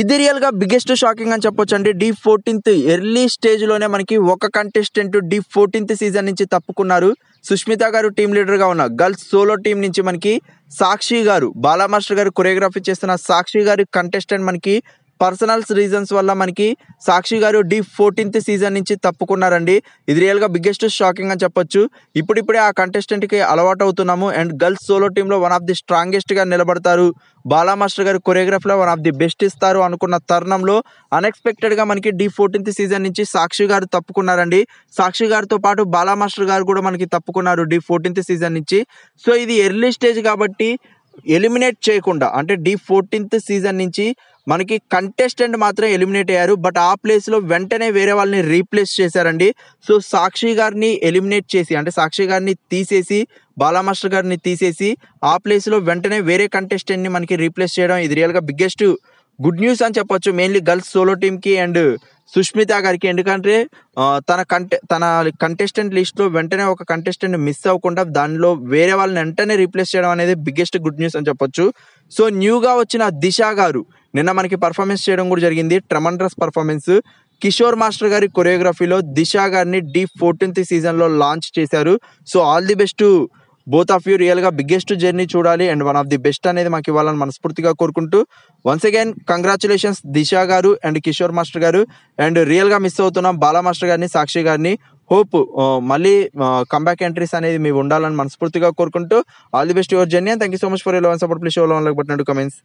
ఇది రియల్గా biggest shocking అని చెప్పొచ్చు అండి డీ ఫోర్టీన్త్ ఎర్లీ స్టేజ్లోనే మనకి ఒక కంటెస్టెంట్ డీ ఫోర్టీన్త్ సీజన్ నుంచి తప్పుకున్నారు సుష్మిత గారు టీం లీడర్గా ఉన్న గర్ల్స్ సోలో టీం నుంచి మనకి సాక్షి గారు బాలామాస్టర్ గారు కొరియోగ్రఫీ చేస్తున్న సాక్షి గారి కంటెస్టెంట్ మనకి పర్సనల్స్ రీజన్స్ వల్ల మనకి సాక్షి గారు డి ఫోర్టీన్త్ సీజన్ నుంచి తప్పుకున్నారండి ఇది రియల్గా బిగ్గెస్ట్ షాకింగ్ అని చెప్పొచ్చు ఇప్పుడిప్పుడే ఆ కంటెస్టెంట్కి అలవాటు అవుతున్నాము అండ్ గర్ల్స్ సోలో టీంలో వన్ ఆఫ్ ది స్ట్రాంగెస్ట్గా నిలబడతారు బాలా మాస్టర్ గారు కొరియోగ్రఫీలో వన్ ఆఫ్ ది బెస్ట్ ఇస్తారు అనుకున్న తరుణంలో అన్ఎక్స్పెక్టెడ్గా మనకి డి ఫోర్టీన్త్ సీజన్ నుంచి సాక్షి గారు తప్పుకున్నారండి సాక్షి గారితో పాటు బాలా మాస్టర్ గారు కూడా మనకి తప్పుకున్నారు డి ఫోర్టీన్త్ సీజన్ నుంచి సో ఇది ఎర్లీ స్టేజ్ కాబట్టి ఎలిమినేట్ చేయకుండా అంటే డీ ఫోర్టీన్త్ సీజన్ నుంచి మనకి కంటెస్టెంట్ మాత్రం ఎలిమినేట్ అయ్యారు బట్ ఆ ప్లేస్లో వెంటనే వేరే వాళ్ళని రీప్లేస్ చేశారండి సో సాక్షి గారిని ఎలిమినేట్ చేసి అంటే సాక్షి గారిని తీసేసి బాలామాస్టర్ గారిని తీసేసి ఆ ప్లేస్లో వెంటనే వేరే కంటెస్టెంట్ని మనకి రీప్లేస్ చేయడం ఇది రియల్గా బిగ్గెస్ట్ గుడ్ న్యూస్ అని చెప్పొచ్చు మెయిన్లీ గర్ల్స్ సోలో టీమ్కి అండ్ సుష్మిత గారికి ఎందుకంటే తన కంటే తన కంటెస్టెంట్ లిస్ట్లో వెంటనే ఒక కంటెస్టెంట్ మిస్ అవ్వకుండా దానిలో వేరే వాళ్ళని వెంటనే రీప్లేస్ చేయడం అనేది బిగ్గెస్ట్ గుడ్ న్యూస్ అని చెప్పొచ్చు సో న్యూగా వచ్చిన దిశ గారు నిన్న మనకి పర్ఫార్మెన్స్ చేయడం కూడా జరిగింది ట్రమండ్రస్ పర్ఫార్మెన్స్ కిషోర్ మాస్టర్ గారి కొరియోగ్రఫీలో దిశ గారిని డీ ఫోర్టీన్త్ సీజన్లో లాంచ్ చేశారు so all the best both of you రియల్గా బిగ్గెస్ట్ జర్నీ చూడాలి and one of the best అనేది మాకు ఇవ్వాలని మనస్ఫూర్తిగా కోరుకుంటూ వన్స్ అగైన్ కంగ్రాచులేషన్స్ దిశ గారు అండ్ కిషోర్ మాస్టర్ గారు అండ్ రియల్గా మిస్ అవుతున్నాం బాలా మాస్టర్ గారిని సాక్షి గారిని హోప్ uh, మళ్ళీ కంబ్యాక్ uh, ఎంట్రీస్ అనేది మీ ఉండాలని మనస్ఫూర్తిగా కోరుకుంటూ all the best your journey and thank you so much for love and support please show like but comments